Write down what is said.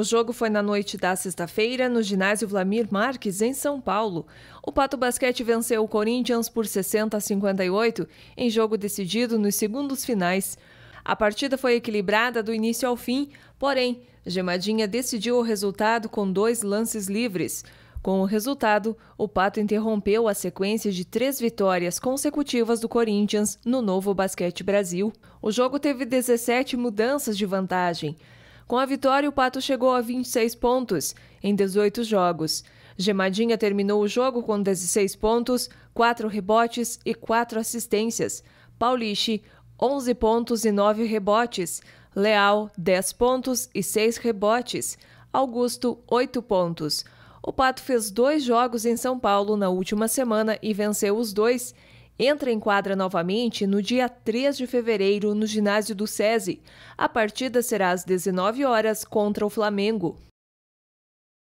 O jogo foi na noite da sexta-feira no ginásio Vlamir Marques, em São Paulo. O Pato Basquete venceu o Corinthians por 60 a 58 em jogo decidido nos segundos finais. A partida foi equilibrada do início ao fim, porém, Gemadinha decidiu o resultado com dois lances livres. Com o resultado, o Pato interrompeu a sequência de três vitórias consecutivas do Corinthians no novo Basquete Brasil. O jogo teve 17 mudanças de vantagem. Com a vitória, o Pato chegou a 26 pontos em 18 jogos. Gemadinha terminou o jogo com 16 pontos, 4 rebotes e 4 assistências. Pauliche, 11 pontos e 9 rebotes. Leal, 10 pontos e 6 rebotes. Augusto, 8 pontos. O Pato fez dois jogos em São Paulo na última semana e venceu os dois entra em quadra novamente no dia 3 de fevereiro no ginásio do SESI. A partida será às 19 horas contra o Flamengo.